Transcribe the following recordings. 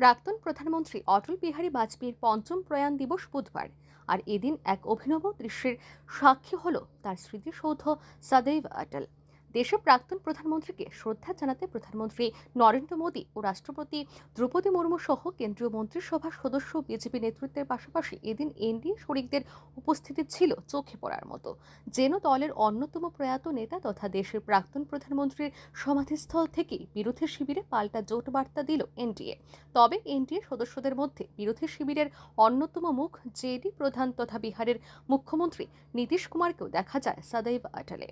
প্রাক্তন প্রধানমন্ত্রী অটল বিহারী বাজপেয়ীর পঞ্চম প্রয়াণ দিবস বুধবার আর এদিন এক অভিনব দৃশ্যের সাক্ষী হল তার স্মৃতিসৌধ সদৈব অটল দেশের প্রাক্তন প্রধানমন্ত্রীকে শ্রদ্ধা জানাতে প্রধানমন্ত্রী নরেন্দ্র মোদী ও রাষ্ট্রপতি দ্রৌপদী মুর্মু সহ কেন্দ্রীয় মন্ত্রিসভার সদস্য বিজেপি নেতৃত্বের পাশাপাশি এদিন এনডিএ শরিকদের উপস্থিতি ছিল চোখে পড়ার মতো যেন দলের অন্যতম প্রয়াত নেতা তথা দেশের প্রাক্তন প্রধানমন্ত্রীর সমাধিস্থল থেকেই বিরোধী শিবিরে পাল্টা জোট বার্তা দিল এনডিএ তবে এনডিএ সদস্যদের মধ্যে বিরোধী শিবিরের অন্যতম মুখ জেডি প্রধান তথা বিহারের মুখ্যমন্ত্রী নীতিশ কুমারকেও দেখা যায় সদৈব আটালে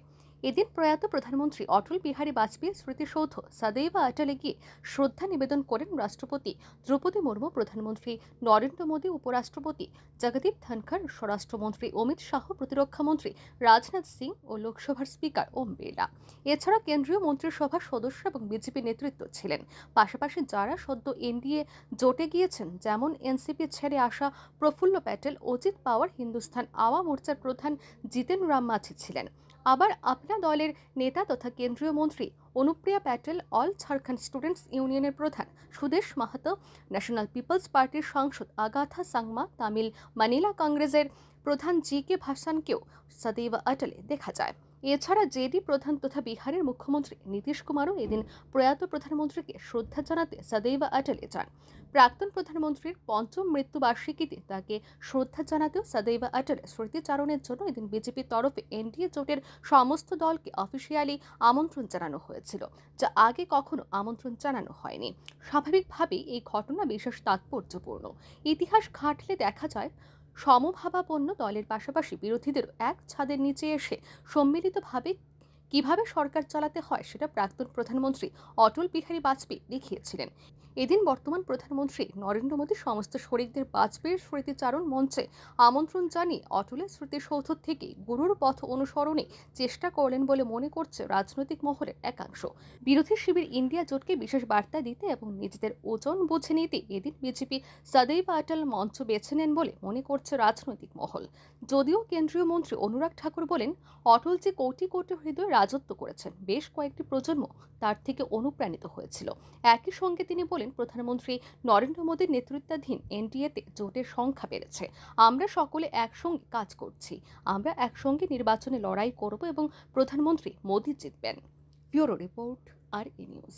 এদিন প্রয়াত প্রধানমন্ত্রী অটল বিহারী বাজপেয়ী স্মৃতিসৌধ সাদৈবা আটালে গিয়ে শ্রদ্ধা নিবেদন করেন রাষ্ট্রপতি দ্রৌপদী মুর্মু প্রধানমন্ত্রী নরেন্দ্র মোদী উপরাষ্ট্রপতি জগদীপ ধনখড় স্বরাষ্ট্রমন্ত্রী অমিত শাহ প্রতিরক্ষামন্ত্রী রাজনাথ সিং ও লোকসভার স্পিকার ওম বিড়লা এছাড়া কেন্দ্রীয় মন্ত্রিসভার সদস্য এবং বিজেপি নেতৃত্ব ছিলেন পাশাপাশি যারা সদ্য এনডিএ জোটে গিয়েছেন যেমন এনসিপি ছেড়ে আসা প্রফুল্ল প্যাটেল অজিত পাওয়ার হিন্দুস্থান আওয়া মোর্চার প্রধান জিতেন রাম মাঝি ছিলেন আবার আপনা দলের নেতা তথা কেন্দ্রীয় মন্ত্রী অনুপ্রিয়া প্যাটেল অল ঝাড়খণ্ড স্টুডেন্টস ইউনিয়নের প্রধান সুদেশ মাহাতো ন্যাশনাল পিপলস পার্টির সাংসদ আগাথা সাংমা তামিল মানিলা কংগ্রেসের প্রধান জি কে ভাসানকেও সদৈব অটলে দেখা যায় এছাড়া জেডি প্রধান তথা বিহারের মুখ্যমন্ত্রী নীতিশ কুমারও এদিন প্রয়াত প্রধানমন্ত্রীকে শ্রদ্ধা জানাতে সদৈব আটালে যান প্রাক্তন প্রধানমন্ত্রীর পঞ্চম মৃত্যুবার্ষিকীতে তাকে শ্রদ্ধা জানাতেও সদৈব অটলে স্মৃতিচারণের জন্য এদিন বিজেপির তরফে এনডিএ জোটের সমস্ত দলকে অফিসিয়ালি আমন্ত্রণ জানানো হয়েছিল যা আগে কখনো আমন্ত্রণ জানানো হয়নি স্বাভাবিকভাবেই এই ঘটনা বিশেষ তাৎপর্যপূর্ণ ইতিহাস ঘাটলে দেখা যায় সমভাবাপন্ন দলের পাশাপাশি বিরোধীদের এক ছাদের নিচে এসে সম্মিলিতভাবে কিভাবে সরকার চালাতে হয় সেটা প্রাক্তন প্রধানমন্ত্রী অটল বিহারী বাজপেয়ী দেখিয়েছিলেন এদিন বর্তমান প্রধানমন্ত্রী নরেন্দ্র মোদী সমস্ত শরিকদের বাজপেয়ীর স্মৃতিচারণ মঞ্চে আমন্ত্রণ জানিয়ে অটলের স্মৃতিসৌধ থেকে গুরুর পথ অনুসরণে চেষ্টা করলেন বলে মনে করছে রাজনৈতিক মহলের একাংশ বিরোধী শিবির ইন্ডিয়া জোটকে বিশেষ বার্তা দিতে এবং নিজেদের ওজন বুঝে নিতে এদিন বিজেপি সদৈব আটল মঞ্চ বেছে নেন বলে মনে করছে রাজনৈতিক মহল যদিও কেন্দ্রীয় মন্ত্রী অনুরাগ ঠাকুর বলেন অটল যে কোটি কোটি হৃদয় রাজত্ব করেছেন বেশ কয়েকটি প্রজন্ম তার থেকে অনুপ্রাণিত হয়েছিল একই সঙ্গে তিনি বলেন প্রধানমন্ত্রী নরেন্দ্র মোদীর নেতৃত্বাধীন এনডিএতে জোটের সংখ্যা বেড়েছে আমরা সকলে একসঙ্গে কাজ করছি আমরা একসঙ্গে নির্বাচনে লড়াই করব এবং প্রধানমন্ত্রী মোদী জিতবেন ব্যুরো রিপোর্ট আর ই নিউজ